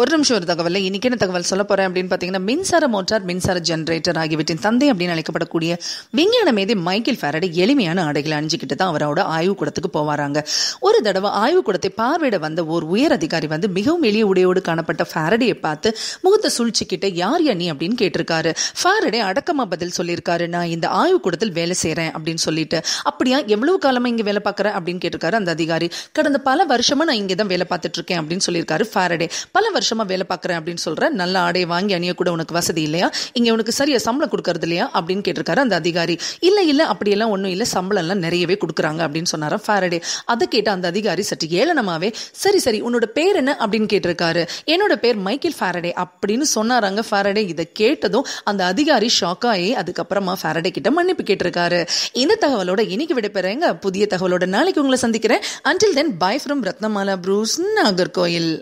ஒரு நிமிஷம் ஒரு தகவல் இன்னைக்கு என்ன தகவல் சொல்ல போகிறேன் அப்படின்னு பார்த்தீங்கன்னா மின்சார மோட்டார் மின்சார ஜென்ரேட்டர் ஆகியவற்றின் தந்தை அப்படின்னு அழைக்கப்படக்கூடிய விஞ்ஞான மேதை மைக்கேல் ஃபேரடே எளிமையான ஆடைகளை அணிஞ்சிக்கிட்டு தான் அவரோட ஆய்வுக்கூடத்துக்கு கூடத்துக்கு போவாராங்க ஒரு தடவை ஆய்வுக்கூடத்தை கூடத்தை பார்வையிட வந்த ஓர் உயர் அதிகாரி வந்து மிகவும் எளிய உடையோடு காணப்பட்ட ஃபேரடையை பார்த்து முகத்தை சுழிச்சுக்கிட்ட யார் யா நீ அப்படின்னு கேட்டிருக்காரு ஃபேரடே அடக்கமா பதில் சொல்லியிருக்காரு நான் இந்த ஆய்வுக்கூடத்தில் கூடத்தில் வேலை செய்கிறேன் அப்படின்னு சொல்லிட்டு அப்படியா எவ்வளவு காலமாக இங்கே வேலை பார்க்குறேன் அப்படின்னு கேட்டிருக்காரு அந்த அதிகாரி கடந்த பல வருஷமாக நான் இங்கே தான் வேலை பார்த்துட்ருக்கேன் அப்படின்னு சொல்லியிருக்காரு ஃபேரடே பல வருஷம் வருஷமா வேலை பார்க்குறேன் அப்படின்னு சொல்ற நல்ல ஆடை வாங்கி அணிய கூட உனக்கு வசதி இல்லையா இங்கே உனக்கு சரியாக சம்பளம் கொடுக்கறது இல்லையா அப்படின்னு கேட்டிருக்காரு அந்த அதிகாரி இல்லை இல்லை அப்படியெல்லாம் ஒன்றும் இல்லை சம்பளம்லாம் நிறையவே கொடுக்குறாங்க அப்படின்னு சொன்னாரா ஃபேரடே அதை கேட்ட அந்த அதிகாரி சற்று ஏளனமாவே சரி சரி உன்னோட பேர் என்ன அப்படின்னு கேட்டிருக்காரு என்னோட பேர் மைக்கேல் ஃபேரடே அப்படின்னு சொன்னாராங்க ஃபேரடே இதை கேட்டதும் அந்த அதிகாரி ஷாக்காகி அதுக்கப்புறமா ஃபேரடே கிட்ட மன்னிப்பு கேட்டிருக்காரு இந்த தகவலோட இன்னைக்கு விடைபெறேங்க புதிய தகவலோட நாளைக்கு உங்களை சந்திக்கிறேன் until then bye from Ratnamala Bruce Nagercoil